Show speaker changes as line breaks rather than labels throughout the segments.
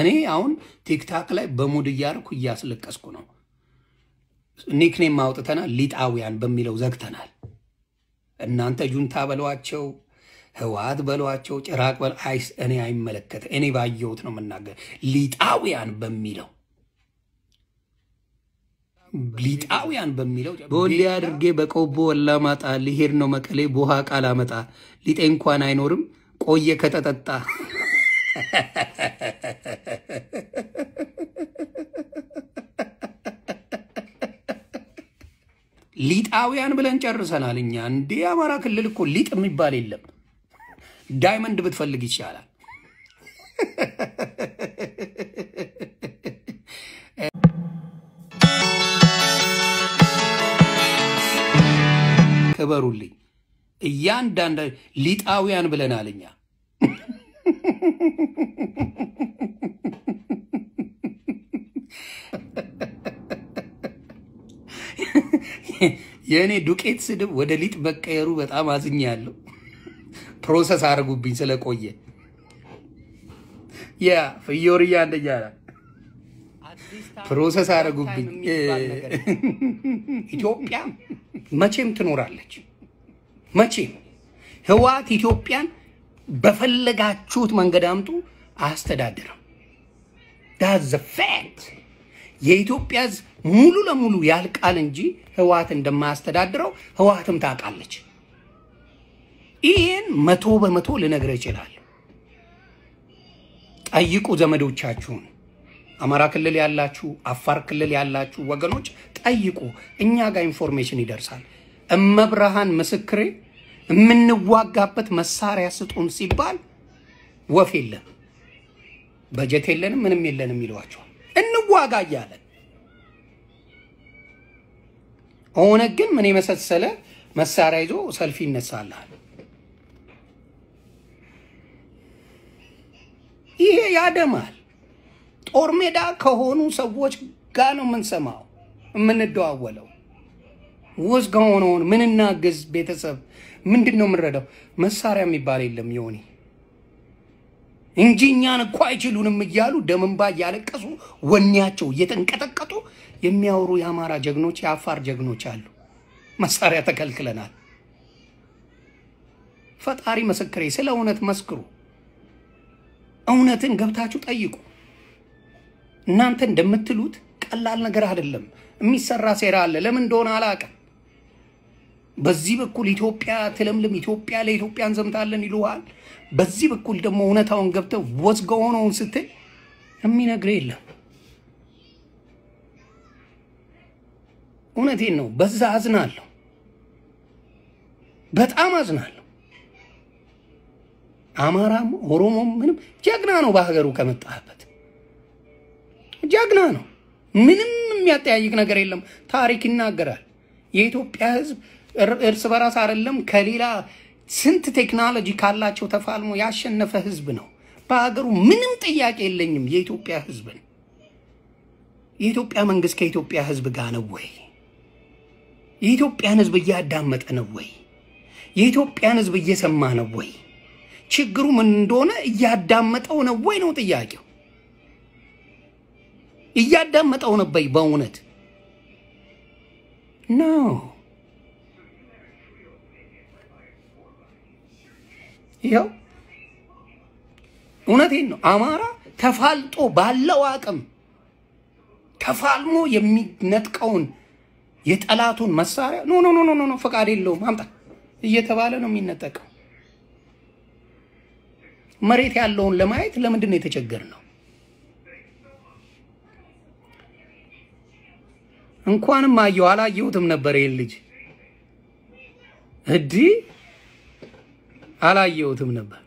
እኔ አሁን ቲክታክ ላይ በሙድ እያርኩ እያስለቀስኩ ነው። ኒክኔም አውጥተናል፣ ሊጣውያን በሚለው ዘግተናል። እናንተ ጁንታ በሏቸው፣ ህወሓት በሏቸው፣ ጭራቅ በ እኔ አይመለከት እኔ ባየሁት ነው የምናገር። ሊጣውያን በሚለው ሊጣውያን በሚለው በወሌ አድርጌ በቆቦ ወላማጣ ሊሄድ ነው መቀሌ ቦሃ ቃል አመጣ ሊጤ እንኳን አይኖርም ቆየ ከተጠጣ ሊጣውያን ብለን ጨርሰናል። እኛ እንዴ አማራ ክልል እኮ ሊጥ የሚባል የለም። ዳይመንድ ብትፈልግ ይቻላል። ክበሩልኝ። እያንዳንድ ሊጣውያን ብለናል እኛ የእኔ ዱቄት ስድብ ወደ ሊጥ መቀየሩ በጣም አዝኛለሁ። ፕሮሰስ አድርጉብኝ ስለቆየ ያ ፍዮርያ አንደኛ ፕሮሰስ አድርጉብኝ። ኢትዮጵያ መቼም ትኖራለች። መቼም ህወሓት ኢትዮጵያን በፈለጋችሁት መንገድ አምጡ አያስተዳድርም። ዳዝ ዘ ፋክት የኢትዮጵያ ሙሉ ለሙሉ ያልቃል እንጂ ህወሓት እንደማያስተዳድረው ህወሓትም ታውቃለች። ይህን መቶ በመቶ ልነግር ይችላል። ጠይቁ ዘመዶቻችሁን። አማራ ክልል ያላችሁ፣ አፋር ክልል ያላችሁ ወገኖች ጠይቁ። እኛ ጋር ኢንፎርሜሽን ይደርሳል። እመብርሃን ምስክሬ፣ የምንዋጋበት መሳሪያ ስጡን ሲባል ወፍ የለም በጀት የለንም ምንም የለንም ይሏቸዋል። እንዋጋ እያለን ኦነግ ግን ምን የመሰሰለ መሳሪያ ይዞ ሰልፍ ይነሳልሃል። ይሄ ያደማል። ጦር ሜዳ ከሆኑ ሰዎች ጋር ነው የምንሰማው የምንደዋወለው። ውስጥ ከሆነውን ምንናግዝ ቤተሰብ ምንድን ነው የምንረዳው? መሳሪያ የሚባል የለም የሆኔ እንጂ እኛን እኮ አይችሉንም እያሉ ደምንባ እያለቀሱ ወኔያቸው እየተንቀጠቀጡ የሚያወሩ የአማራ ጀግኖች፣ የአፋር ጀግኖች አሉ። መሳሪያ ተከልክለናል። ፈጣሪ ምስክሬ፣ ስለ እውነት መስክሩ። እውነትን ገብታችሁ ጠይቁ። እናንተ እንደምትሉት ቀላል ነገር አይደለም። የሚሰራ ሴራ አለ። ለምን እንደሆነ አላውቅም። በዚህ በኩል ኢትዮጵያ ትለምልም፣ ኢትዮጵያ ለኢትዮጵያ እንዘምታለን ይሉሃል። በዚህ በኩል ደግሞ እውነታውን ገብተህ ወዝገ ሆነውን ስትል የሚነግር የለም። እውነቴን ነው። በዛ አዝናለሁ፣ በጣም አዝናለሁ። አማራም ኦሮሞም ምንም ጀግና ነው። በሀገሩ ከመጣበት ጀግና ነው። ምንም የሚያጠያይቅ ነገር የለም። ታሪክ ይናገራል። የኢትዮጵያ ሕዝብ እርስ በራስ አይደለም ከሌላ ስንት ቴክኖሎጂ ካላቸው ተፋልሞ ያሸነፈ ሕዝብ ነው። በሀገሩ ምንም ጥያቄ የለኝም። የኢትዮጵያ ሕዝብን የኢትዮጵያ መንግስት ከኢትዮጵያ ሕዝብ ጋር ነው ወይ? የኢትዮጵያን ህዝብ እያዳመጠ ነው ወይ? የኢትዮጵያን ህዝብ እየሰማ ነው ወይ? ችግሩ ምን እንደሆነ እያዳመጠው ነው ወይ ነው ጥያቄው። እያዳመጠው ነበይ በእውነት ኖ ይኸው እውነቴን ነው። አማራ ተፋልጦ ባለው አቅም ተፋልሞ የሚነጥቀውን የጠላቱን መሳሪያ ኖ ኖ ኖ ኖ ፈቃድ የለውም አምጣ እየተባለ ነው የሚነጠቀው። መሬት ያለውን ለማየት ለምንድን ነው የተቸገር ነው? እንኳንም አየሁ አላየሁትም ነበር ይህን ልጅ እዲህ አላየሁትም ነበር።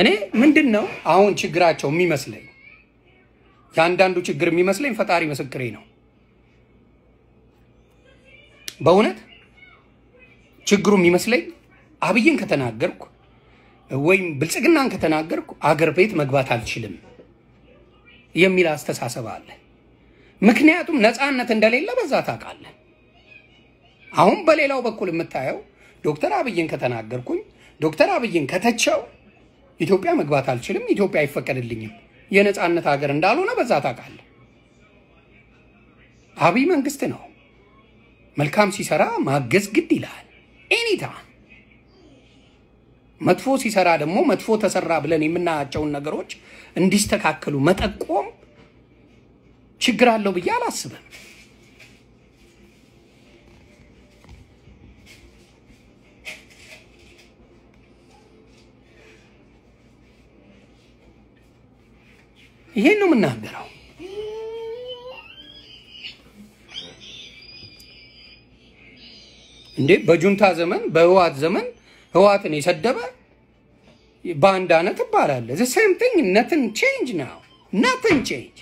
እኔ ምንድን ነው አሁን ችግራቸው የሚመስለኝ የአንዳንዱ ችግር የሚመስለኝ ፈጣሪ ምስክሬ ነው። በእውነት ችግሩ የሚመስለኝ አብይን ከተናገርኩ ወይም ብልጽግናን ከተናገርኩ አገር ቤት መግባት አልችልም የሚል አስተሳሰብ አለ። ምክንያቱም ነፃነት እንደሌለ በዛ ታውቃለህ። አሁን በሌላው በኩል የምታየው ዶክተር አብይን ከተናገርኩኝ ዶክተር አብይን ከተቸው ኢትዮጵያ መግባት አልችልም፣ ኢትዮጵያ አይፈቀድልኝም፣ የነፃነት ሀገር እንዳልሆነ በዛ ታውቃለህ። አብይ መንግስት ነው። መልካም ሲሰራ ማገዝ ግድ ይላል። ኤኒታ መጥፎ ሲሰራ ደግሞ መጥፎ ተሰራ ብለን የምናያቸውን ነገሮች እንዲስተካከሉ መጠቆም ችግር አለው ብዬ አላስብም። ይሄን ነው የምናገረው። እንዴ በጁንታ ዘመን በህወሓት ዘመን ህወሓትን የሰደበ ባንዳ ነህ ትባላለህ። ዘ ሴም ቲንግ ነትን ቼንጅ ናው ነትን ቼንጅ።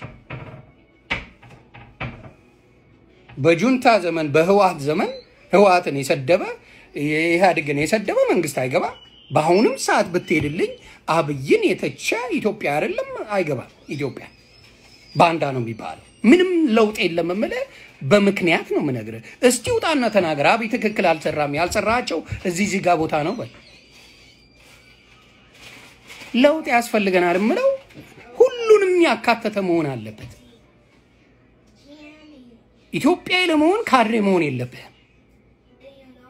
በጁንታ ዘመን በህወሓት ዘመን ህወሓትን የሰደበ ኢህአዴግን የሰደበ መንግስት አይገባም። በአሁንም ሰዓት ብትሄድልኝ አብይን የተቸ ኢትዮጵያ አይደለም አይገባም። ኢትዮጵያ ባንዳ ነው የሚባለው። ምንም ለውጥ የለም የምልህ በምክንያት ነው የምነግርህ። እስቲ ውጣና ተናገር። አብይ ትክክል አልሰራም፣ ያልሰራቸው እዚህ ዚጋ ቦታ ነው በል። ለውጥ ያስፈልገናል የምለው ሁሉንም ያካተተ መሆን አለበት። ኢትዮጵያዊ ለመሆን ካድሬ መሆን የለብህም።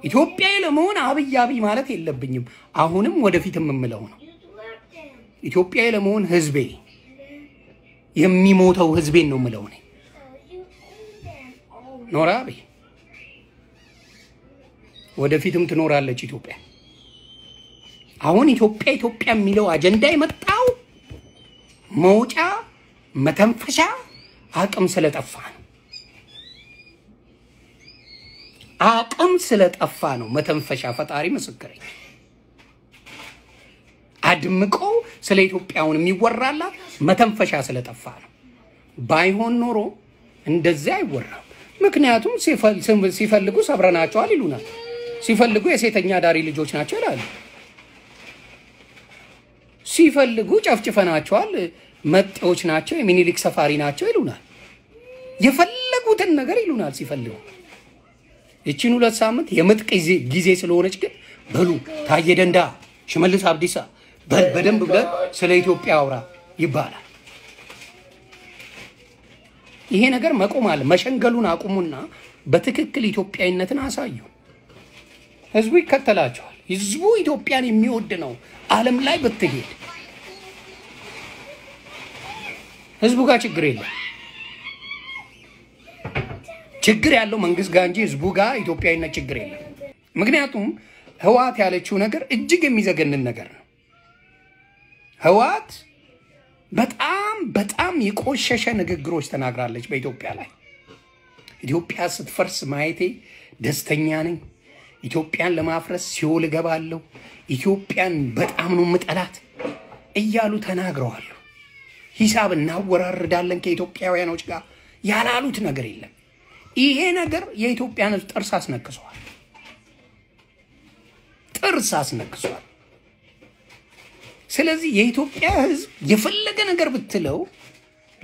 ኢትዮጵያዊ ለመሆን አብይ አብይ ማለት የለብኝም። አሁንም ወደፊትም የምለው ነው። ኢትዮጵያዊ ለመሆን ህዝቤ የሚሞተው ህዝቤን ነው የምለው እኔ ኖራ አብይ ወደፊትም ትኖራለች ኢትዮጵያ። አሁን ኢትዮጵያ ኢትዮጵያ የሚለው አጀንዳ የመጣው መውጫ መተንፈሻ አቅም ስለጠፋ ነው። አቅም ስለጠፋ ነው። መተንፈሻ ፈጣሪ ምስክሬ አድምቆ ስለ ኢትዮጵያውን የሚወራላት መተንፈሻ ስለጠፋ ነው። ባይሆን ኖሮ እንደዚያ አይወራም። ምክንያቱም ሲፈልጉ ሰብረናቸዋል ይሉናል። ሲፈልጉ የሴተኛ አዳሪ ልጆች ናቸው ይላሉ። ሲፈልጉ ጨፍጭፈናቸዋል፣ መጤዎች ናቸው፣ የሚኒሊክ ሰፋሪ ናቸው ይሉናል። የፈለጉትን ነገር ይሉናል ሲፈልጉ እቺን ሁለት ሳምንት የምጥቅ ጊዜ ስለሆነች ግን በሉ ታየደንዳ ደንዳ፣ ሽመልስ አብዲሳ በደንብ ብለን ስለ ኢትዮጵያ አውራ ይባላል። ይሄ ነገር መቆም አለ። መሸንገሉን አቁሙና በትክክል ኢትዮጵያዊነትን አሳዩ። ህዝቡ ይከተላቸዋል። ህዝቡ ኢትዮጵያን የሚወድ ነው። ዓለም ላይ ብትሄድ ህዝቡ ጋር ችግር የለም። ችግር ያለው መንግስት ጋር እንጂ ህዝቡ ጋር ኢትዮጵያዊነት ችግር የለም። ምክንያቱም ህወሓት ያለችው ነገር እጅግ የሚዘገንን ነገር ነው። ህወሓት በጣም በጣም የቆሸሸ ንግግሮች ተናግራለች በኢትዮጵያ ላይ። ኢትዮጵያ ስትፈርስ ማየቴ ደስተኛ ነኝ። ኢትዮጵያን ለማፍረስ ሲኦል እገባለሁ። ኢትዮጵያን በጣም ነው ምጠላት እያሉ ተናግረዋሉ። ሂሳብ እናወራርዳለን ከኢትዮጵያውያኖች ጋር ያላሉት ነገር የለም። ይሄ ነገር የኢትዮጵያን ህዝብ ጥርስ አስነክሷል፣ ጥርስ አስነክሷል። ስለዚህ የኢትዮጵያ ህዝብ የፈለገ ነገር ብትለው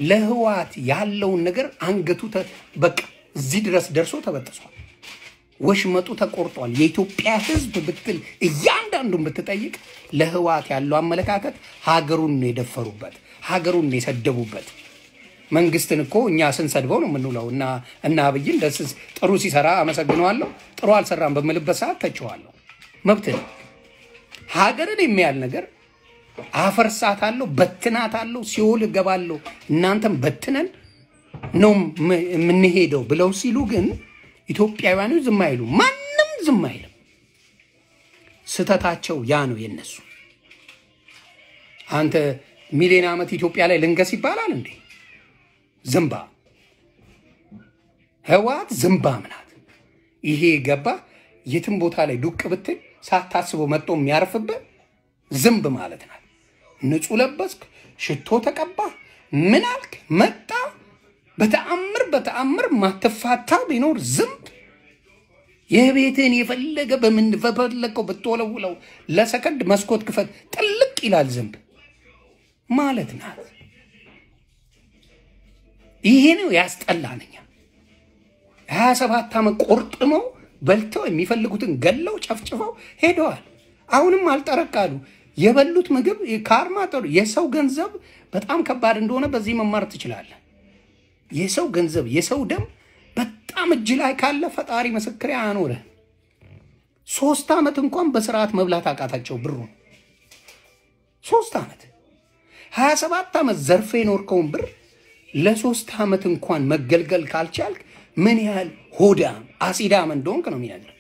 ለህዋት ያለውን ነገር አንገቱ በቃ እዚህ ድረስ ደርሶ ተበጥሷል። ወሽመጡ ተቆርጧል። የኢትዮጵያ ህዝብ ብትል እያንዳንዱን ብትጠይቅ ለህዋት ያለው አመለካከት ሀገሩን ነው የደፈሩበት፣ ሀገሩን ነው የሰደቡበት። መንግስትን እኮ እኛ ስንሰድበው ነው የምንውለው። እና እና አብይን ጥሩ ሲሰራ አመሰግነዋለሁ፣ ጥሩ አልሰራም በምልበት ሰዓት ተችዋለሁ። መብት ነው። ሀገርን የሚያል ነገር አፈርሳታለሁ፣ በትናታለሁ፣ ሲኦል እገባለሁ፣ እናንተም በትነን ነው የምንሄደው ብለው ሲሉ ግን ኢትዮጵያውያኑ ዝም አይሉ፣ ማንም ዝም አይልም። ስህተታቸው ያ ነው የነሱ። አንተ ሚሊዮን ዓመት ኢትዮጵያ ላይ ልንገስ ይባላል እንዴ? ዝምባ ህወሓት ዝምባም ናት። ይሄ የገባ የትም ቦታ ላይ ዱቅ ብትል ሳታስበው መጥቶ የሚያርፍብህ ዝምብ ማለት ናት። ንጹህ ለበስክ፣ ሽቶ ተቀባ፣ ምን አልክ መጣ፣ በተአምር በተአምር ማትፋታ ቢኖር ዝምብ የቤትህን የፈለገ በምን በፈለገው ብትወለውለው ለሰከንድ መስኮት ክፈት ጥልቅ ይላል ዝምብ ማለት ናት። ይሄ ነው ያስጠላነኛ። ሀያ ሰባት ዓመት ቆርጥመው በልተው የሚፈልጉትን ገለው ጨፍጭፈው ሄደዋል። አሁንም አልጠረቃሉ። የበሉት ምግብ ከአርማ ጠሩ። የሰው ገንዘብ በጣም ከባድ እንደሆነ በዚህ መማር ትችላለን። የሰው ገንዘብ የሰው ደም በጣም እጅ ላይ ካለ ፈጣሪ ምስክሬ አኖረ። ሶስት ዓመት እንኳን በስርዓት መብላት አቃታቸው ብሩ ሶስት ዓመት ሀያ ሰባት ዓመት ዘርፌ የኖርከውን ብር ለሶስት ዓመት እንኳን መገልገል ካልቻልክ ምን ያህል ሆዳም አሲዳም እንደሆንክ ነው የሚነግርህ።